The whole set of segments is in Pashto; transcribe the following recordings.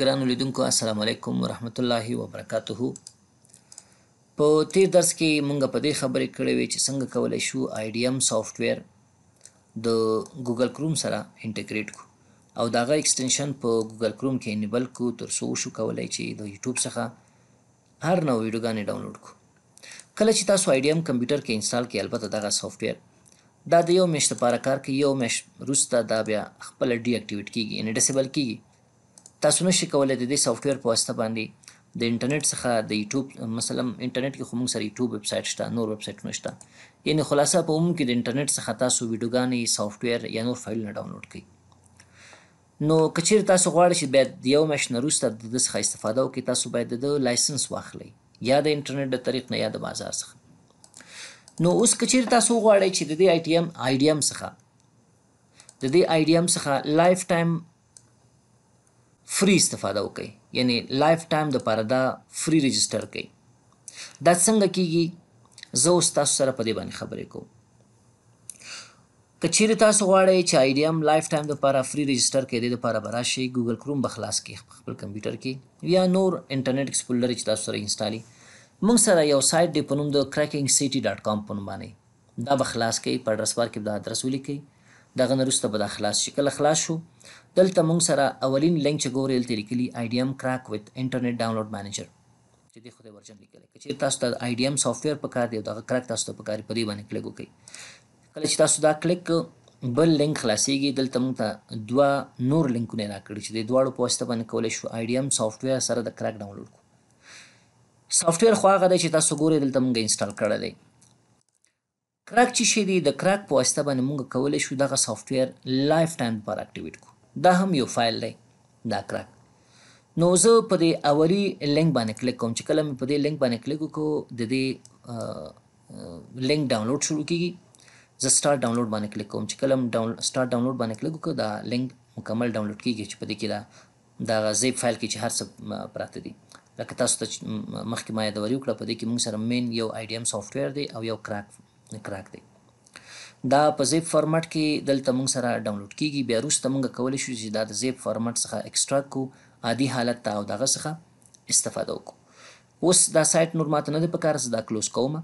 ګران ولیدونکو السلام علیکم ورحمت الله وبرکاته په تیر درس کې مونږ په دې خبرې کړې وې چې څنګه کولای شو آی ډی ایم سافټویر د ګوګل کروم سره انټیګریټ کو او داغه ایکسټنشن په ګوګل کروم کې انیبل کو تر څو شو کولای چې د یوټیوب څخه هر نو ویډیوګانې ډاونلوډ کو کله چې تاسو آی ډی ایم کمپیوټر کې انسټال کړئ البته داغه سافټویر دا د یو میاشت لپاره کار کوي یو میاشت وروسته دا بیا خپل ډی اکټیویټ کیږي یعنی ډیسیبل کیږي تاسو نشئ کولای د دې سافټویر په واسطه باندې د انټرنیټ څخه د یوټیوب مثلا انټرنیټ کې خو موږ سره یوټیوب ویب سټ شته نور ویب سټ نشته یعنی خلاصه په عموم کې د انټرنیټ څخه تاسو ویډیوګانې سافټویر یا نور فایلونه ډاونلوډ کړئ نو کچیر تاسو غواړئ چې باید د یو میاشت نه وروسته د دې څخه استفاده وکړئ تاسو باید د لایسنس واخلئ یا د انټرنیټ د طریق نه یا د بازار څخه نو اوس کچیر تاسو غواړئ چې د دې آی ټی ایم آی ډی ایم څخه د دې آی ډی ایم څخه لایف ټایم فری استفاده وکړي یعنی لایف ټایم د پاره دا فری ريجستره کړي دا څنګه کیږي زه اوس تاسو سره په دې باندې خبرې کوم کچیر تاسو غواړئ چې ایډیم لایف ټایم د پاره فری ريجستره کړي د پاره براشي ګوګل کروم بخلاص کې خپل کمپیوټر کې یا نور انټرنیټ ایکسپلورر چې تاسو سره انسټالي موږ سره یو سایت دی په نوم د crackingscity.com په نوم باندې دا بخلاص کې په ادرس بار کې دا ادرس ولیکي دغه نرسته به دا خلاص شي کله خلاص شو دلته موږ سره اولین لینک چې ګوري دلته لیکلي آی ډی ایم کراک وت انټرنیټ ډاونلوډ منیجر چې د خوده ورژن لیکل کې چې تاسو ته آی ډی ایم سافټویر په کار دی او دا کراک تاسو ته په کار پرې باندې کلیک وکړئ کله چې تاسو دا کلیک بل لینک خلاصيږي دلته موږ ته دوا نور لینکونه راکړي چې د دواړو په واسطه باندې کولای شو آی ډی ایم سافټویر سره د کراک ډاونلوډ کو سافټویر خو هغه دی چې تاسو ګوري دلته موږ انسټال کړی دی کراک چې شي دی د کراک په واسطه باندې موږ کولای شو دغه سافټویر لایف ټایم پر اکټیویټ کو دا هم یو فایل دی دا کرک نو زه په دې اولی لینک باندې کلیک کوم چې کله مې په دې لینک باندې کلیک وکړو د دې لینک ډاونلوډ شروع کیږي زه سٹارټ ډاونلوډ باندې کلیک کوم چې کله ډاون سٹارټ ډاونلوډ باندې کلیک وکړو دا لینک مکمل ډاونلوډ کیږي چې په دې کې دا دا زیپ فایل کې چې هر څه پراته دي لکه تاسو ته مخکې ما یادوري وکړه په دې کې موږ سره مین یو آی ډی ایم سافټویر دی او یو کراک کراک دی دا په زیپ فارمټ کې دلته موږ سره ډاونلوډ کیږي بیا وروسته موږ کولی شو چې دا د زیپ فارمټ څخه اکسټراکټ کړو عادي حالت ته او دغه څخه استفاده وکړو اوس دا سایت نور ماته نه دی په کار دا کلوز کوم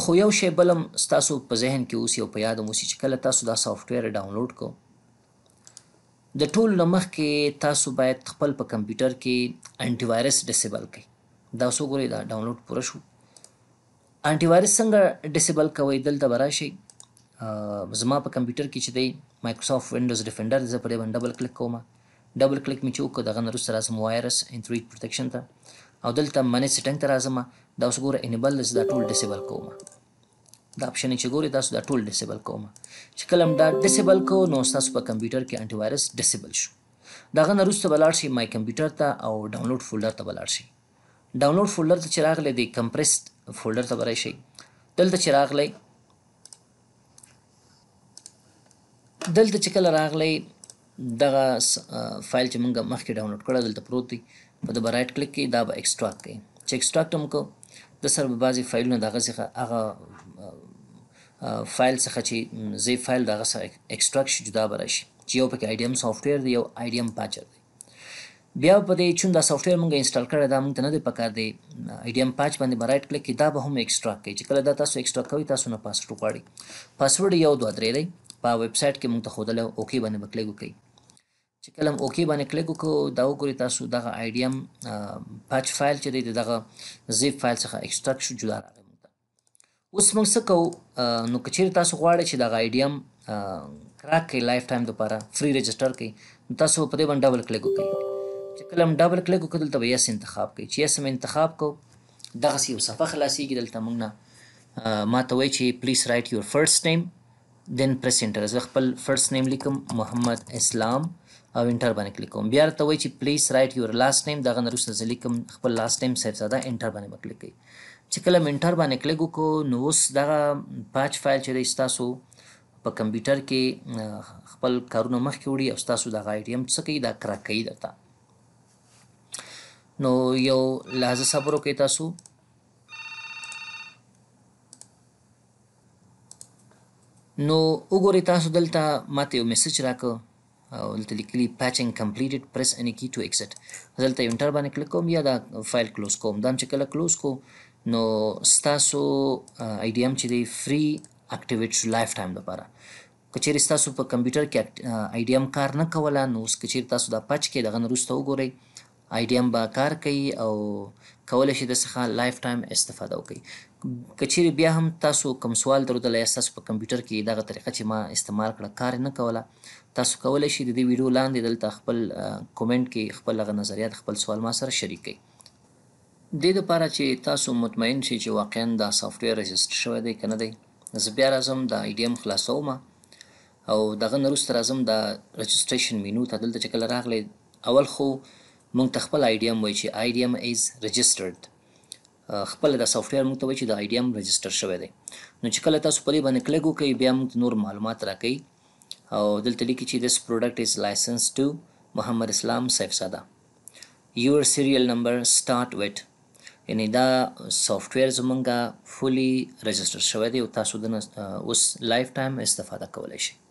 خو یو شی بلم ستاسو په ذهن کې اوس یو په یاد مو چې کله تاسو دا سافټویر ډاونلوډ کو د ټول لمخ کې تاسو باید خپل په کمپیوټر کې انټي وایرس ډیسیبل کړئ دا وسو ګورئ دا ډاونلوډ پوره شو انټي وایرس څنګه ډیسیبل کوئ دلته به راشئ زما په کمپیوټر کې چې دی مایکروسافټ ونډوز ډیفینډر زه په دې باندې ډبل کلیک کوم ډبل کلیک مې چې وکړو دغه نه وروسته راځم وایرس انټریټ پروټیکشن ته او دلته منې سیټنګ ته راځم دا اوس ګوره انیبل زه دا ټول ډیسیبل کوم دا اپشن چې ګوري تاسو دا ټول ډیسیبل کوم چې کلم دا ډیسیبل کو نو تاسو په کمپیوټر کې انټي وایرس ډیسیبل شو دغه نه وروسته به لاړ شي مای کمپیوټر ته او ډاونلوډ فولډر ته به لاړ شي ډاونلوډ فولډر ته چې راغلی دی کمپریسډ فولډر ته برای شي دلته چې راغلی دلته چې کله راغلی دغه فایل چې موږ مخکې ډاونلوډ کړه دلته پروت دی په د رائټ کلیک کې دا به ایکسټراکټ کوي چې ایکسټراکټ هم کو د سر به بعضې فایلونه دغه څخه هغه فایل څخه چې زی فایل دغه سره ایکسټراکټ شي جدا به راشي چې یو پکې آی ډی ایم سافټویر دی یو آی ډی ایم پاچر دی بیا په دې چون دا سافټویر مونږ انسټال کړی دا مونږ ته نه دی پکار دی ایډیم پاج باندې برایټ کلیک کې دا به هم ایکسترا کوي چې کله دا تاسو ایکسترا کوي تاسو نه پاسورډ غواړي پاسورډ یو دوه درې دی په ویب سټ کې مونږ ته خودل اوکی باندې وکلیک وکړي چې کله اوکی باندې کلیک وکړو دا وګوري تاسو دغه ایډیم پاج فایل چې دی دغه زیپ فایل څخه ایکستراکټ شو جوړ راغلی اوس موږ څه کوو نو کچیر تاسو غواړئ چې دغه ایډیم کراک کړئ لایف ټایم لپاره فری رجسټر کړئ تاسو په دې باندې ډبل کلیک وکړئ چې کله هم ډبل کلیک وکړو دلته یس انتخاب کوي چې یس مې انتخاب کو دغسې یو صفحه خلاصېږي دلته موږ نه ما ته وایي چې پلیز رایټ یور فرست نیم دین پریس انټر زه خپل فرست نیم لیکم محمد اسلام او انټر باندې کلیک کوم بیا ته وایي چې پلیز رایټ یور لاست نیم دغه نه وروسته زه لیکم خپل لاست نیم صاحب ساده انټر باندې به کلیک کوي چې کله م انټر باندې کلیک وکړو نو اوس دغه پاچ فایل چې دی ستاسو په کمپیوټر کې خپل کارونه مخکې وړي او ستاسو دغه آی ټي هم څه کوي دا کرک کوي درته نو یو لحظه صبر وکړئ تاسو نو وګورئ تاسو دلته ماته یو میسج راکو او دلته لیکلي پاتچینګ کمپلیټډ پریس ان کی ټو ایگزټ دلته یو انټر باندې کلیک کوم یا دا فایل کلوز کوم دا چې کله کلوز کو نو ستاسو آی ډی ایم چې دی فری اکټیویټ شو لایف ټایم لپاره کچیر تاسو په کمپیوټر کې آی ډی ایم کار نه کوله نو اوس کچیر تاسو دا پچ کې دغه وروسته وګورئ آی ډي ام به کار کوي او کولای شي د څخه لایف ټایم استفاده وکړي کچیر بیا هم تاسو کوم سوال درلودل یا تاسو په کمپیوټر کې دغه طریقه چې ما استعمال کړه کار نه کوله تاسو کولای شي د دې ویډیو لاندې دلته خپل کومنټ کې خپل غو نظریات خپل سوال ما سره شریک کړئ د دې لپاره چې تاسو مطمئن شئ چې واقعا دا سافټویر رجستر شوی دی کنه دی زه بیا راځم د آی ډي ام خلاصوم او دغه نرسته راځم د رجستریشن مینو ته دلته چې کله راغلی اول خو مونږ ته خپل ایډیم وایي چې ایډیم از ريجستره خپل د سافټویر موږ ته وایي چې د ایډیم ريجستره شوی دی نو چې کله تاسو په دې باندې کلیک وکړئ بیا موږ نور معلومات راکړي او دلته لیکي چې this product is licensed to محمد اسلام سیف ساده your serial number start with یعنی دا سافټویر زمونږه فولي ريجستره شوی دی او تاسو د اوس لایف ټایم استفاده کولای شئ